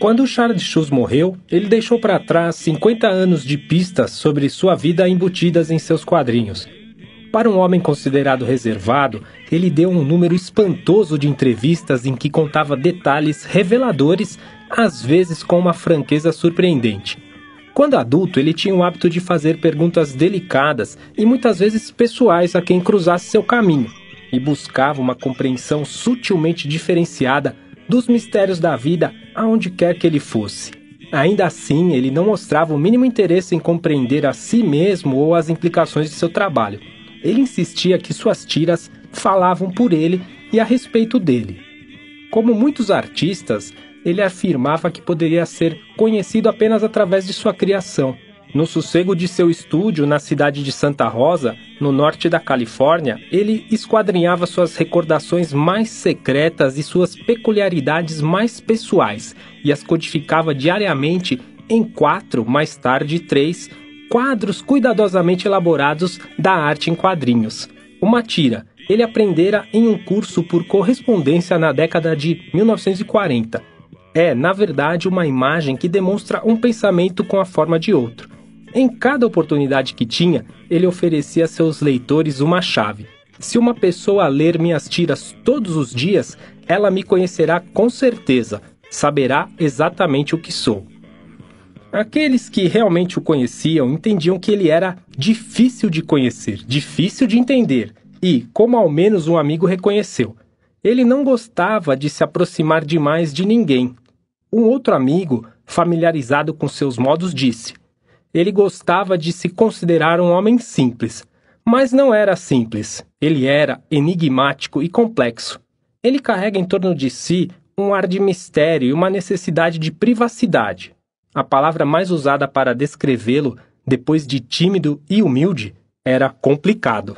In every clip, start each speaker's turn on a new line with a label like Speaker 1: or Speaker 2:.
Speaker 1: quando Charles Schulz morreu, ele deixou para trás 50 anos de pistas sobre sua vida embutidas em seus quadrinhos. Para um homem considerado reservado, ele deu um número espantoso de entrevistas em que contava detalhes reveladores, às vezes com uma franqueza surpreendente. Quando adulto, ele tinha o hábito de fazer perguntas delicadas e muitas vezes pessoais a quem cruzasse seu caminho, e buscava uma compreensão sutilmente diferenciada dos mistérios da vida aonde quer que ele fosse. Ainda assim, ele não mostrava o mínimo interesse em compreender a si mesmo ou as implicações de seu trabalho. Ele insistia que suas tiras falavam por ele e a respeito dele. Como muitos artistas, ele afirmava que poderia ser conhecido apenas através de sua criação, no sossego de seu estúdio na cidade de Santa Rosa, no norte da Califórnia, ele esquadrinhava suas recordações mais secretas e suas peculiaridades mais pessoais e as codificava diariamente em quatro, mais tarde três, quadros cuidadosamente elaborados da arte em quadrinhos. Uma tira, ele aprendera em um curso por correspondência na década de 1940. É, na verdade, uma imagem que demonstra um pensamento com a forma de outro. Em cada oportunidade que tinha, ele oferecia a seus leitores uma chave. Se uma pessoa ler minhas tiras todos os dias, ela me conhecerá com certeza, saberá exatamente o que sou. Aqueles que realmente o conheciam entendiam que ele era difícil de conhecer, difícil de entender, e, como ao menos um amigo reconheceu, ele não gostava de se aproximar demais de ninguém. Um outro amigo, familiarizado com seus modos, disse: ele gostava de se considerar um homem simples, mas não era simples. Ele era enigmático e complexo. Ele carrega em torno de si um ar de mistério e uma necessidade de privacidade. A palavra mais usada para descrevê-lo, depois de tímido e humilde, era complicado.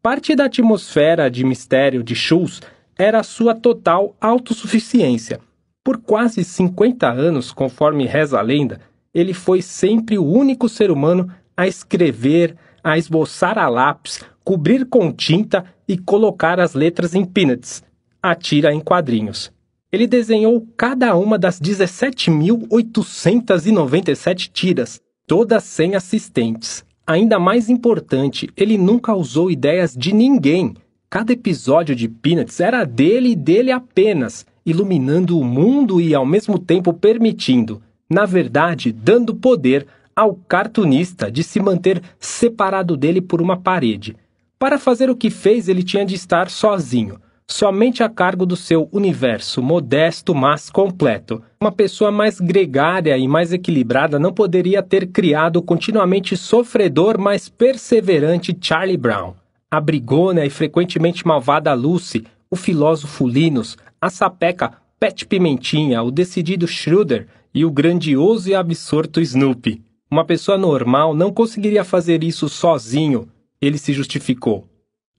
Speaker 1: Parte da atmosfera de mistério de Schultz era sua total autossuficiência. Por quase 50 anos, conforme reza a lenda, ele foi sempre o único ser humano a escrever, a esboçar a lápis, cobrir com tinta e colocar as letras em peanuts, a tira em quadrinhos. Ele desenhou cada uma das 17.897 tiras, todas sem assistentes. Ainda mais importante, ele nunca usou ideias de ninguém. Cada episódio de Peanuts era dele e dele apenas, iluminando o mundo e ao mesmo tempo permitindo na verdade dando poder ao cartunista de se manter separado dele por uma parede. Para fazer o que fez, ele tinha de estar sozinho, somente a cargo do seu universo modesto, mas completo. Uma pessoa mais gregária e mais equilibrada não poderia ter criado o continuamente sofredor, mas perseverante Charlie Brown. A brigona e frequentemente malvada Lucy, o filósofo Linus, a sapeca Pet Pimentinha, o decidido Schroeder e o grandioso e absorto Snoopy. Uma pessoa normal não conseguiria fazer isso sozinho, ele se justificou.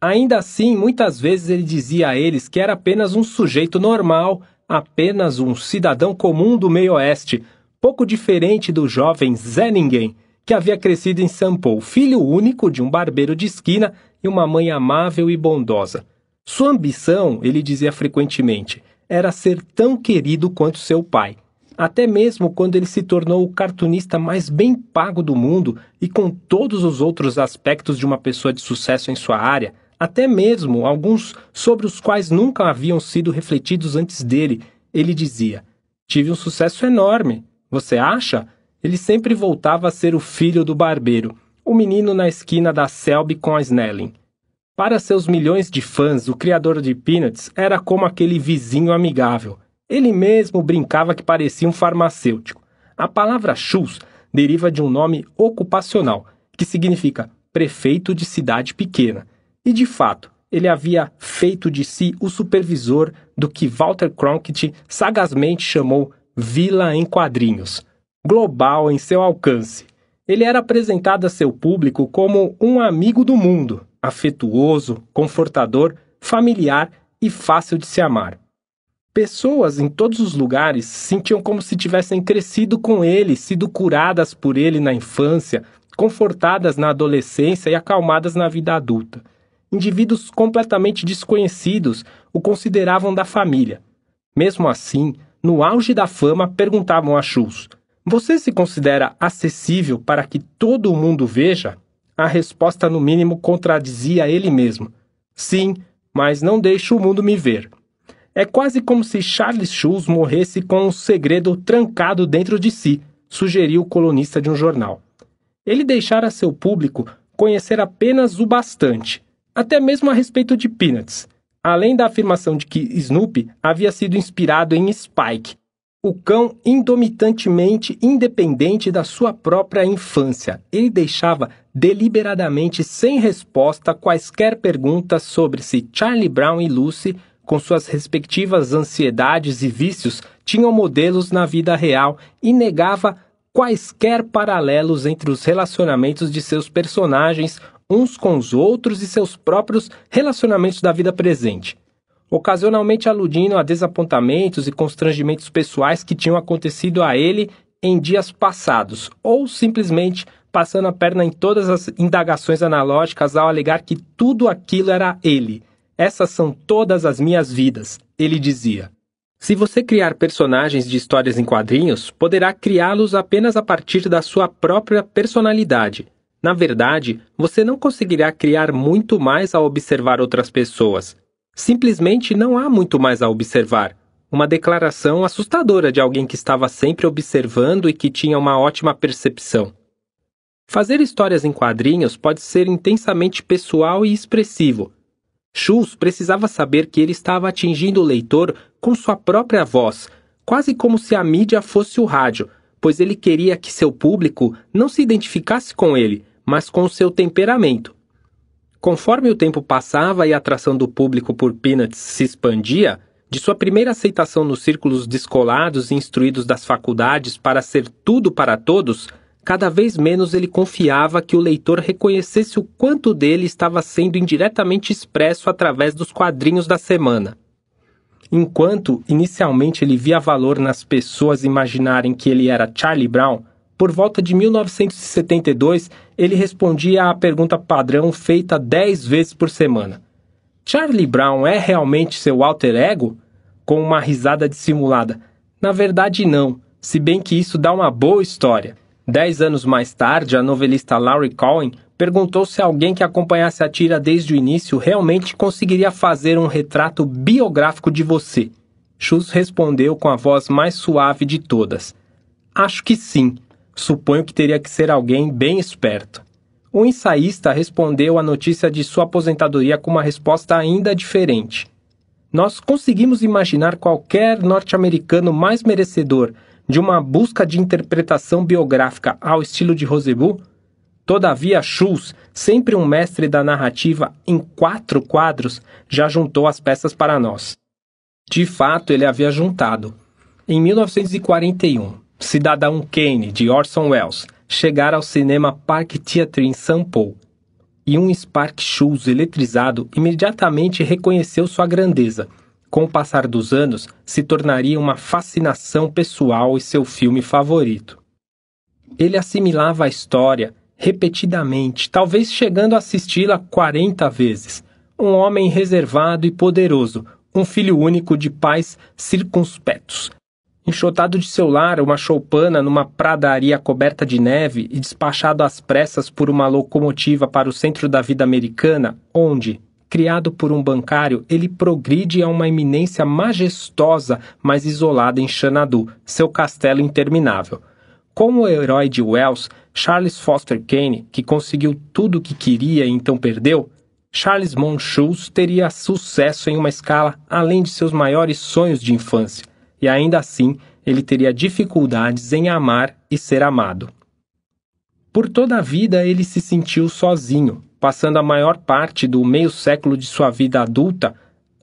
Speaker 1: Ainda assim, muitas vezes ele dizia a eles que era apenas um sujeito normal, apenas um cidadão comum do meio-oeste, pouco diferente do jovem Zé Ninguém, que havia crescido em São Paulo, filho único de um barbeiro de esquina e uma mãe amável e bondosa. Sua ambição, ele dizia frequentemente, era ser tão querido quanto seu pai até mesmo quando ele se tornou o cartunista mais bem pago do mundo e com todos os outros aspectos de uma pessoa de sucesso em sua área, até mesmo alguns sobre os quais nunca haviam sido refletidos antes dele, ele dizia: Tive um sucesso enorme. Você acha? Ele sempre voltava a ser o filho do barbeiro, o menino na esquina da Selby com a Snelling. Para seus milhões de fãs, o criador de Peanuts era como aquele vizinho amigável ele mesmo brincava que parecia um farmacêutico. A palavra Schultz deriva de um nome ocupacional, que significa prefeito de cidade pequena. E de fato, ele havia feito de si o supervisor do que Walter Cronkite sagazmente chamou Vila em Quadrinhos, global em seu alcance. Ele era apresentado a seu público como um amigo do mundo, afetuoso, confortador, familiar e fácil de se amar. Pessoas em todos os lugares sentiam como se tivessem crescido com ele, sido curadas por ele na infância, confortadas na adolescência e acalmadas na vida adulta. Indivíduos completamente desconhecidos o consideravam da família. Mesmo assim, no auge da fama, perguntavam a Schultz: Você se considera acessível para que todo mundo veja? A resposta, no mínimo, contradizia ele mesmo: Sim, mas não deixo o mundo me ver. É quase como se Charles Schulz morresse com um segredo trancado dentro de si, sugeriu o colunista de um jornal. Ele deixara seu público conhecer apenas o bastante, até mesmo a respeito de Peanuts, além da afirmação de que Snoopy havia sido inspirado em Spike, o cão indomitantemente independente da sua própria infância. Ele deixava deliberadamente sem resposta quaisquer perguntas sobre se Charlie Brown e Lucy com suas respectivas ansiedades e vícios, tinham modelos na vida real e negava quaisquer paralelos entre os relacionamentos de seus personagens uns com os outros e seus próprios relacionamentos da vida presente, ocasionalmente aludindo a desapontamentos e constrangimentos pessoais que tinham acontecido a ele em dias passados, ou simplesmente passando a perna em todas as indagações analógicas ao alegar que tudo aquilo era ele. Essas são todas as minhas vidas, ele dizia. Se você criar personagens de histórias em quadrinhos, poderá criá-los apenas a partir da sua própria personalidade. Na verdade, você não conseguirá criar muito mais ao observar outras pessoas. Simplesmente não há muito mais a observar. Uma declaração assustadora de alguém que estava sempre observando e que tinha uma ótima percepção. Fazer histórias em quadrinhos pode ser intensamente pessoal e expressivo, Schultz precisava saber que ele estava atingindo o leitor com sua própria voz, quase como se a mídia fosse o rádio, pois ele queria que seu público não se identificasse com ele, mas com seu temperamento. Conforme o tempo passava e a atração do público por Peanuts se expandia, de sua primeira aceitação nos círculos descolados e instruídos das faculdades para ser tudo para todos, cada vez menos ele confiava que o leitor reconhecesse o quanto dele estava sendo indiretamente expresso através dos quadrinhos da semana. Enquanto inicialmente ele via valor nas pessoas imaginarem que ele era Charlie Brown, por volta de 1972 ele respondia à pergunta padrão feita 10 vezes por semana: Charlie Brown é realmente seu alter ego? Com uma risada dissimulada. Na verdade, não, se bem que isso dá uma boa história. Dez anos mais tarde, a novelista Laurie Cohen perguntou se alguém que acompanhasse a tira desde o início realmente conseguiria fazer um retrato biográfico de você. Chus respondeu com a voz mais suave de todas: Acho que sim. Suponho que teria que ser alguém bem esperto. O ensaísta respondeu à notícia de sua aposentadoria com uma resposta ainda diferente. Nós conseguimos imaginar qualquer norte-americano mais merecedor, de uma busca de interpretação biográfica ao estilo de Rosebu, todavia Schulz, sempre um mestre da narrativa em quatro quadros, já juntou as peças para nós. De fato, ele havia juntado. Em 1941, Cidadão Kane, de Orson Welles, chegara ao cinema Park Theatre em São Paulo e um Spark Shoes eletrizado imediatamente reconheceu sua grandeza com o passar dos anos, se tornaria uma fascinação pessoal e seu filme favorito. Ele assimilava a história repetidamente, talvez chegando a assisti-la 40 vezes. Um homem reservado e poderoso, um filho único de pais circunspectos. Enxotado de seu lar, uma choupana numa pradaria coberta de neve e despachado às pressas por uma locomotiva para o centro da vida americana, onde, criado por um bancário, ele progride a uma eminência majestosa, mas isolada em Xanadu, seu castelo interminável. Como o herói de Wells, Charles Foster Kane, que conseguiu tudo o que queria e então perdeu, Charles Monschus teria sucesso em uma escala além de seus maiores sonhos de infância, e ainda assim ele teria dificuldades em amar e ser amado. Por toda a vida ele se sentiu sozinho, passando a maior parte do meio século de sua vida adulta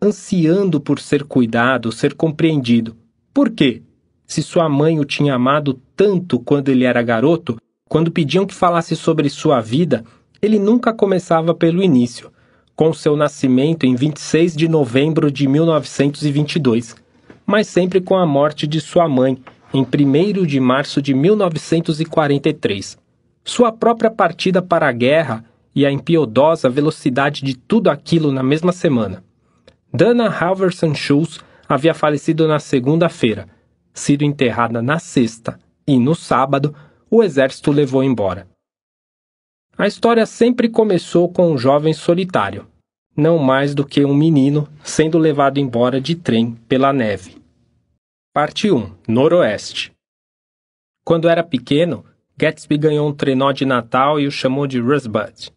Speaker 1: ansiando por ser cuidado, ser compreendido. Por quê? Se sua mãe o tinha amado tanto quando ele era garoto, quando pediam que falasse sobre sua vida, ele nunca começava pelo início, com seu nascimento em 26 de novembro de 1922, mas sempre com a morte de sua mãe, em 1 de março de 1943. Sua própria partida para a guerra e a impiedosa velocidade de tudo aquilo na mesma semana. Dana Halverson Schultz havia falecido na segunda-feira, sido enterrada na sexta, e no sábado o exército levou embora. A história sempre começou com um jovem solitário, não mais do que um menino sendo levado embora de trem pela neve. Parte 1 Noroeste Quando era pequeno, Gatsby ganhou um trenó de Natal e o chamou de Rosebud.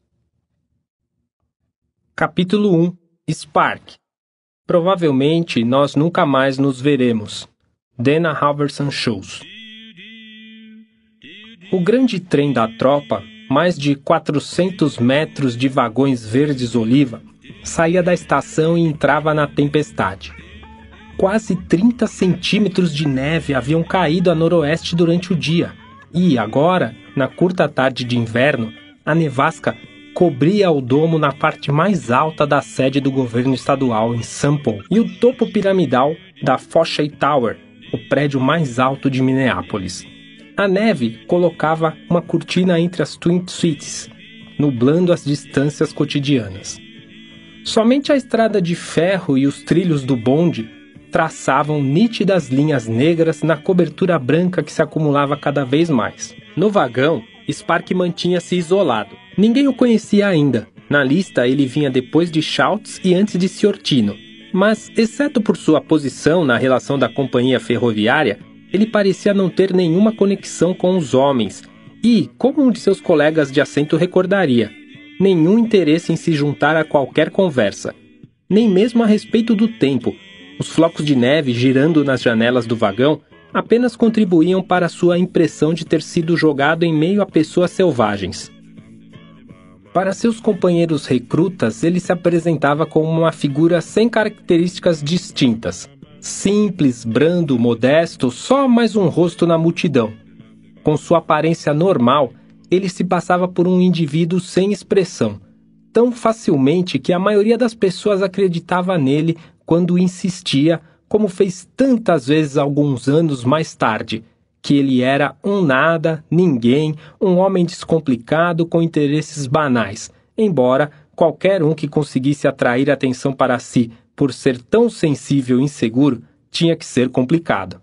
Speaker 1: Capítulo 1 Spark Provavelmente nós nunca mais nos veremos. Dana Halverson Shows O grande trem da tropa, mais de 400 metros de vagões verdes-oliva, saía da estação e entrava na tempestade. Quase 30 centímetros de neve haviam caído a noroeste durante o dia, e agora, na curta tarde de inverno, a nevasca cobria o domo na parte mais alta da sede do governo estadual em Sample e o topo piramidal da Foshay Tower, o prédio mais alto de Minneapolis. A neve colocava uma cortina entre as Twin Suites, nublando as distâncias cotidianas. Somente a estrada de ferro e os trilhos do bonde traçavam nítidas linhas negras na cobertura branca que se acumulava cada vez mais. No vagão, Spark mantinha-se isolado. Ninguém o conhecia ainda. Na lista, ele vinha depois de Schultz e antes de Ciortino. Mas, exceto por sua posição na relação da companhia ferroviária, ele parecia não ter nenhuma conexão com os homens e, como um de seus colegas de assento recordaria, nenhum interesse em se juntar a qualquer conversa, nem mesmo a respeito do tempo. Os flocos de neve girando nas janelas do vagão apenas contribuíam para sua impressão de ter sido jogado em meio a pessoas selvagens. Para seus companheiros recrutas, ele se apresentava como uma figura sem características distintas. Simples, brando, modesto, só mais um rosto na multidão. Com sua aparência normal, ele se passava por um indivíduo sem expressão, tão facilmente que a maioria das pessoas acreditava nele quando insistia como fez tantas vezes alguns anos mais tarde, que ele era um nada, ninguém, um homem descomplicado com interesses banais, embora qualquer um que conseguisse atrair atenção para si por ser tão sensível e inseguro tinha que ser complicado.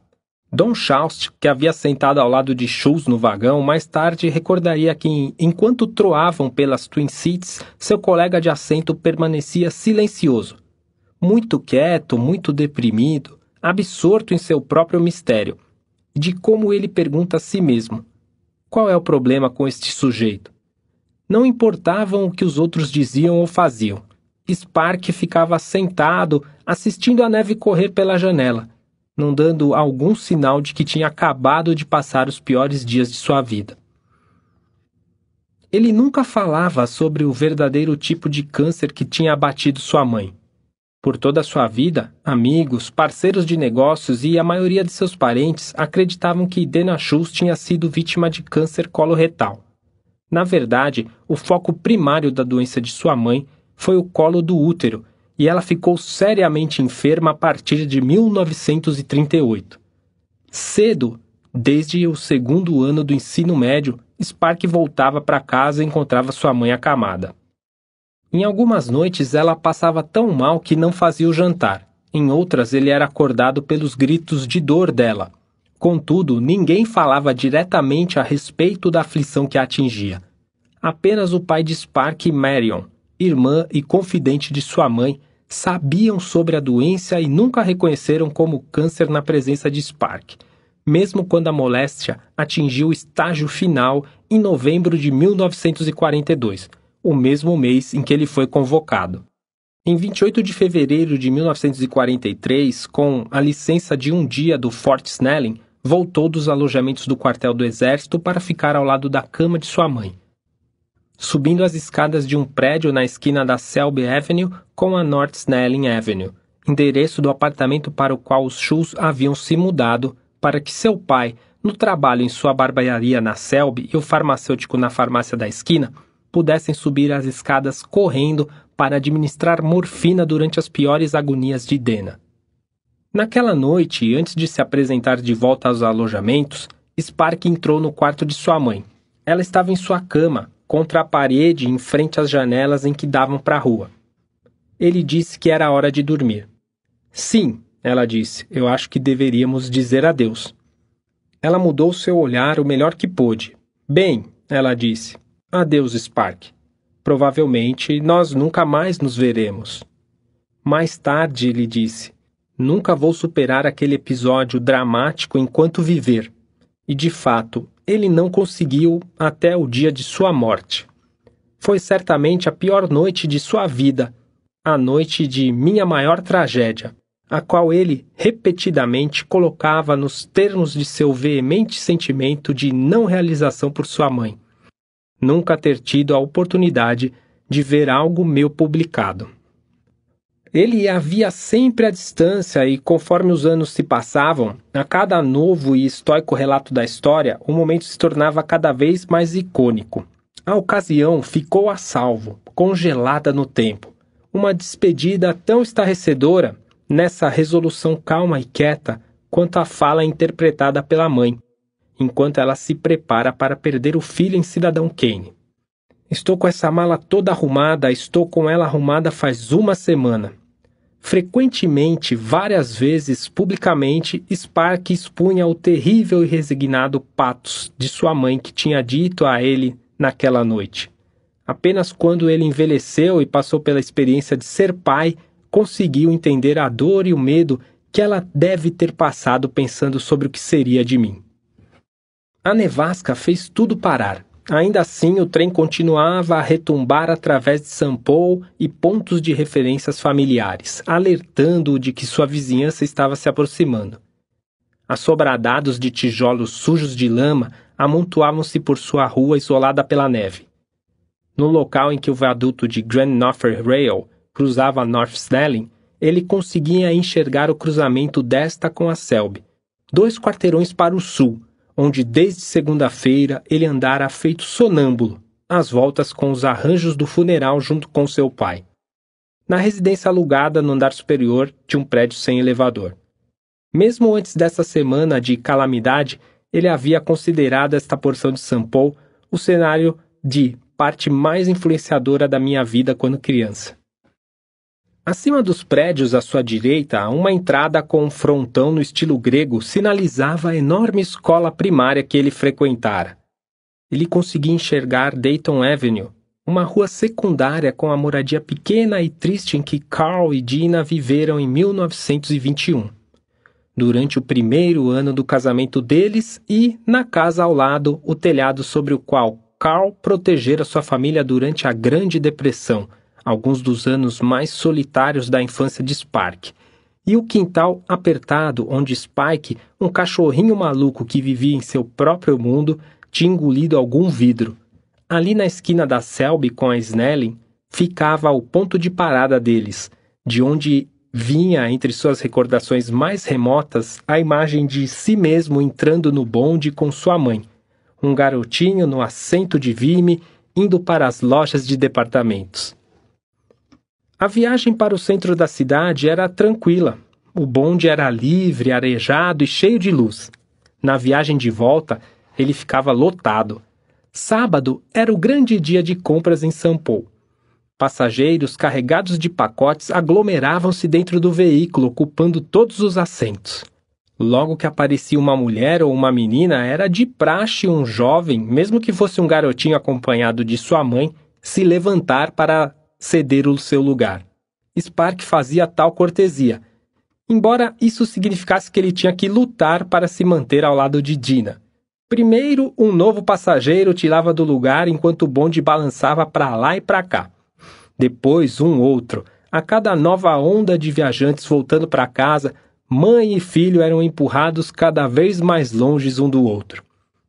Speaker 1: Don Schaust, que havia sentado ao lado de Schultz no vagão, mais tarde recordaria que, enquanto troavam pelas Twin Cities, seu colega de assento permanecia silencioso, muito quieto, muito deprimido, absorto em seu próprio mistério, de como ele pergunta a si mesmo: qual é o problema com este sujeito? Não importavam o que os outros diziam ou faziam. Spark ficava sentado, assistindo a neve correr pela janela, não dando algum sinal de que tinha acabado de passar os piores dias de sua vida. Ele nunca falava sobre o verdadeiro tipo de câncer que tinha abatido sua mãe. Por toda a sua vida, amigos, parceiros de negócios e a maioria de seus parentes acreditavam que Dena Schultz tinha sido vítima de câncer coloretal. Na verdade, o foco primário da doença de sua mãe foi o colo do útero, e ela ficou seriamente enferma a partir de 1938. Cedo, desde o segundo ano do ensino médio, Spark voltava para casa e encontrava sua mãe acamada. Em algumas noites ela passava tão mal que não fazia o jantar. Em outras ele era acordado pelos gritos de dor dela. Contudo, ninguém falava diretamente a respeito da aflição que a atingia. Apenas o pai de Spark e Marion, irmã e confidente de sua mãe, sabiam sobre a doença e nunca reconheceram como câncer na presença de Spark, mesmo quando a moléstia atingiu o estágio final em novembro de 1942 o mesmo mês em que ele foi convocado. Em 28 de fevereiro de 1943, com a licença de um dia do Fort Snelling, voltou dos alojamentos do quartel do Exército para ficar ao lado da cama de sua mãe. Subindo as escadas de um prédio na esquina da Selby Avenue com a North Snelling Avenue, endereço do apartamento para o qual os Schultz haviam se mudado para que seu pai, no trabalho em sua barbearia na Selby e o farmacêutico na farmácia da esquina, pudessem subir as escadas correndo para administrar morfina durante as piores agonias de Dena. Naquela noite, antes de se apresentar de volta aos alojamentos, Spark entrou no quarto de sua mãe. Ela estava em sua cama, contra a parede em frente às janelas em que davam para a rua. Ele disse que era hora de dormir. Sim, ela disse, eu acho que deveríamos dizer adeus. Ela mudou seu olhar o melhor que pôde. Bem, ela disse, Adeus, Spark. Provavelmente nós nunca mais nos veremos. Mais tarde ele disse: Nunca vou superar aquele episódio dramático enquanto viver. E de fato, ele não conseguiu até o dia de sua morte. Foi certamente a pior noite de sua vida, a noite de minha maior tragédia, a qual ele repetidamente colocava nos termos de seu veemente sentimento de não realização por sua mãe nunca ter tido a oportunidade de ver algo meu publicado. Ele havia sempre à distância e, conforme os anos se passavam, a cada novo e estoico relato da história, o momento se tornava cada vez mais icônico. A ocasião ficou a salvo, congelada no tempo. Uma despedida tão estarrecedora nessa resolução calma e quieta quanto a fala interpretada pela mãe, enquanto ela se prepara para perder o filho em Cidadão Kane. Estou com essa mala toda arrumada, estou com ela arrumada faz uma semana. Frequentemente, várias vezes, publicamente, Spark expunha o terrível e resignado patos de sua mãe que tinha dito a ele naquela noite. Apenas quando ele envelheceu e passou pela experiência de ser pai, conseguiu entender a dor e o medo que ela deve ter passado pensando sobre o que seria de mim. A nevasca fez tudo parar. Ainda assim, o trem continuava a retumbar através de São Paulo e pontos de referências familiares, alertando-o de que sua vizinhança estava se aproximando. Assobradados de tijolos sujos de lama amontoavam-se por sua rua isolada pela neve. No local em que o viaduto de Grand Northern Rail cruzava North Snelling, ele conseguia enxergar o cruzamento desta com a Selby, dois quarteirões para o sul, onde desde segunda-feira ele andara feito sonâmbulo, às voltas com os arranjos do funeral junto com seu pai. Na residência alugada no andar superior de um prédio sem elevador. Mesmo antes dessa semana de calamidade, ele havia considerado esta porção de São Paulo o cenário de parte mais influenciadora da minha vida quando criança. Acima dos prédios à sua direita, uma entrada com um frontão no estilo grego sinalizava a enorme escola primária que ele frequentara. Ele conseguia enxergar Dayton Avenue, uma rua secundária com a moradia pequena e triste em que Carl e Dina viveram em 1921, durante o primeiro ano do casamento deles e, na casa ao lado, o telhado sobre o qual Carl protegera sua família durante a Grande Depressão – alguns dos anos mais solitários da infância de Spark. E o quintal apertado onde Spike, um cachorrinho maluco que vivia em seu próprio mundo, tinha engolido algum vidro. Ali na esquina da Selby com a Snelling ficava o ponto de parada deles, de onde vinha entre suas recordações mais remotas a imagem de si mesmo entrando no bonde com sua mãe, um garotinho no assento de vime indo para as lojas de departamentos. A viagem para o centro da cidade era tranquila. O bonde era livre, arejado e cheio de luz. Na viagem de volta, ele ficava lotado. Sábado era o grande dia de compras em São Paulo. Passageiros carregados de pacotes aglomeravam-se dentro do veículo, ocupando todos os assentos. Logo que aparecia uma mulher ou uma menina, era de praxe um jovem, mesmo que fosse um garotinho acompanhado de sua mãe, se levantar para ceder o seu lugar. Spark fazia tal cortesia, embora isso significasse que ele tinha que lutar para se manter ao lado de Dina. Primeiro, um novo passageiro tirava do lugar enquanto o bonde balançava para lá e para cá. Depois, um outro. A cada nova onda de viajantes voltando para casa, mãe e filho eram empurrados cada vez mais longe um do outro.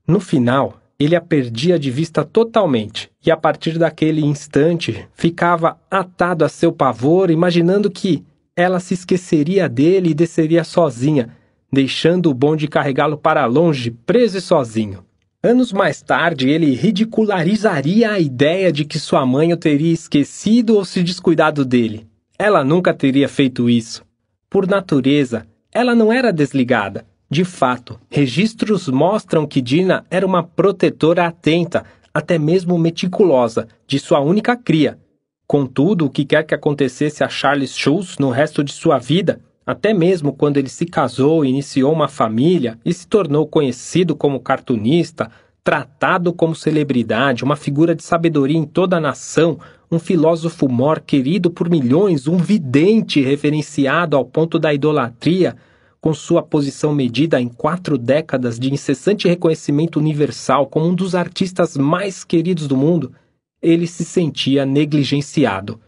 Speaker 1: No final, ele a perdia de vista totalmente, e a partir daquele instante ficava atado a seu pavor, imaginando que ela se esqueceria dele e desceria sozinha, deixando o bonde carregá-lo para longe, preso e sozinho. Anos mais tarde, ele ridicularizaria a ideia de que sua mãe o teria esquecido ou se descuidado dele. Ela nunca teria feito isso. Por natureza, ela não era desligada. De fato, registros mostram que Dina era uma protetora atenta, até mesmo meticulosa, de sua única cria. Contudo, o que quer que acontecesse a Charles Schulz no resto de sua vida, até mesmo quando ele se casou, iniciou uma família e se tornou conhecido como cartunista, tratado como celebridade, uma figura de sabedoria em toda a nação, um filósofo mor querido por milhões, um vidente referenciado ao ponto da idolatria, com sua posição medida em quatro décadas de incessante reconhecimento universal como um dos artistas mais queridos do mundo, ele se sentia negligenciado.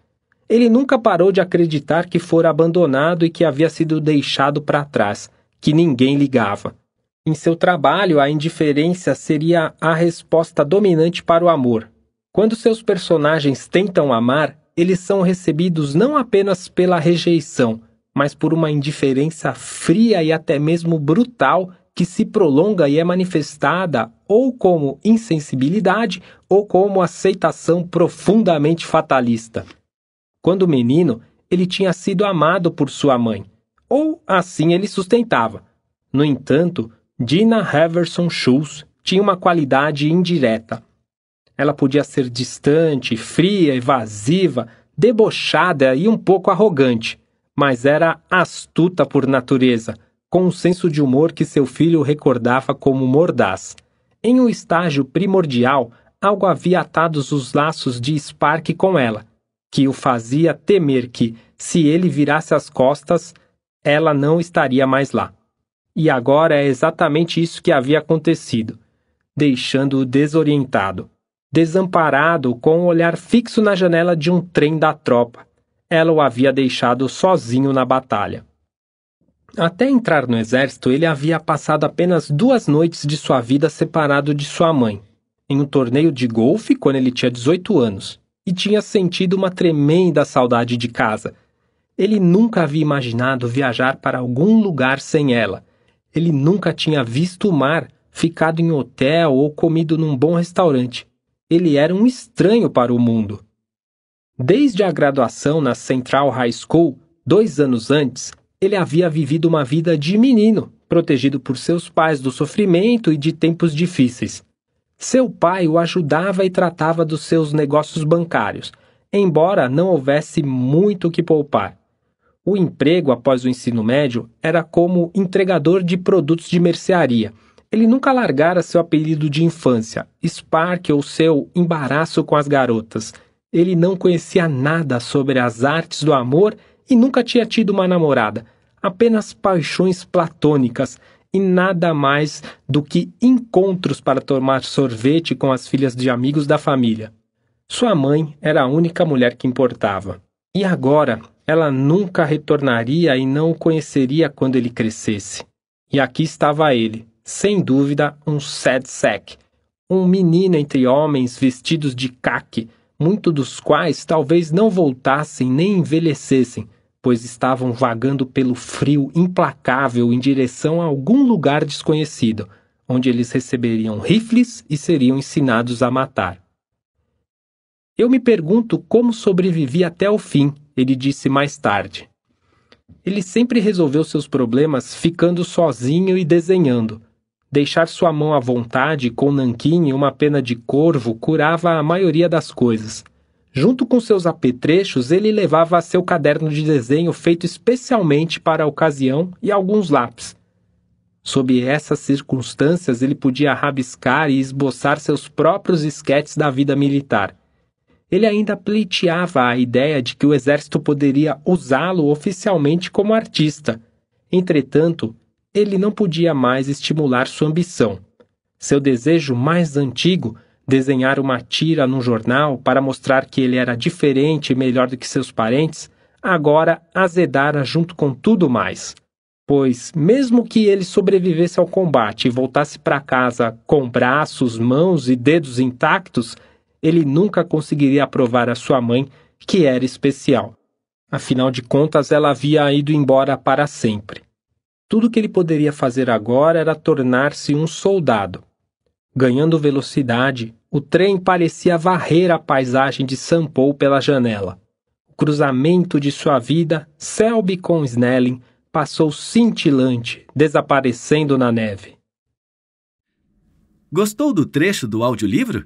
Speaker 1: Ele nunca parou de acreditar que fora abandonado e que havia sido deixado para trás, que ninguém ligava. Em seu trabalho, a indiferença seria a resposta dominante para o amor. Quando seus personagens tentam amar, eles são recebidos não apenas pela rejeição, mas por uma indiferença fria e até mesmo brutal que se prolonga e é manifestada ou como insensibilidade ou como aceitação profundamente fatalista. Quando menino, ele tinha sido amado por sua mãe, ou assim ele sustentava. No entanto, Dina Heverson Schultz tinha uma qualidade indireta. Ela podia ser distante, fria, evasiva, debochada e um pouco arrogante mas era astuta por natureza, com um senso de humor que seu filho recordava como mordaz. Em um estágio primordial, algo havia atado os laços de Spark com ela, que o fazia temer que, se ele virasse as costas, ela não estaria mais lá. E agora é exatamente isso que havia acontecido, deixando-o desorientado, desamparado com o um olhar fixo na janela de um trem da tropa, ela o havia deixado sozinho na batalha. Até entrar no exército, ele havia passado apenas duas noites de sua vida separado de sua mãe, em um torneio de golfe quando ele tinha 18 anos, e tinha sentido uma tremenda saudade de casa. Ele nunca havia imaginado viajar para algum lugar sem ela. Ele nunca tinha visto o mar, ficado em hotel ou comido num bom restaurante. Ele era um estranho para o mundo. Desde a graduação na Central High School, dois anos antes, ele havia vivido uma vida de menino, protegido por seus pais do sofrimento e de tempos difíceis. Seu pai o ajudava e tratava dos seus negócios bancários, embora não houvesse muito o que poupar. O emprego após o ensino médio era como entregador de produtos de mercearia. Ele nunca largara seu apelido de infância, Spark ou seu embaraço com as garotas – ele não conhecia nada sobre as artes do amor e nunca tinha tido uma namorada, apenas paixões platônicas e nada mais do que encontros para tomar sorvete com as filhas de amigos da família. Sua mãe era a única mulher que importava. E agora ela nunca retornaria e não o conheceria quando ele crescesse. E aqui estava ele, sem dúvida, um sad sack, um menino entre homens vestidos de caque, muitos dos quais talvez não voltassem nem envelhecessem, pois estavam vagando pelo frio implacável em direção a algum lugar desconhecido, onde eles receberiam rifles e seriam ensinados a matar. Eu me pergunto como sobrevivi até o fim, ele disse mais tarde. Ele sempre resolveu seus problemas ficando sozinho e desenhando, Deixar sua mão à vontade com nanquim e uma pena de corvo curava a maioria das coisas. Junto com seus apetrechos, ele levava seu caderno de desenho feito especialmente para a ocasião e alguns lápis. Sob essas circunstâncias, ele podia rabiscar e esboçar seus próprios esquetes da vida militar. Ele ainda pleiteava a ideia de que o exército poderia usá-lo oficialmente como artista. Entretanto, ele não podia mais estimular sua ambição. Seu desejo mais antigo, desenhar uma tira num jornal para mostrar que ele era diferente e melhor do que seus parentes, agora azedara junto com tudo mais. Pois, mesmo que ele sobrevivesse ao combate e voltasse para casa com braços, mãos e dedos intactos, ele nunca conseguiria provar à sua mãe que era especial. Afinal de contas, ela havia ido embora para sempre. Tudo que ele poderia fazer agora era tornar-se um soldado. Ganhando velocidade, o trem parecia varrer a paisagem de St. pela janela. O cruzamento de sua vida, Selby com Snelling, passou cintilante, desaparecendo na neve. Gostou do trecho do audiolivro?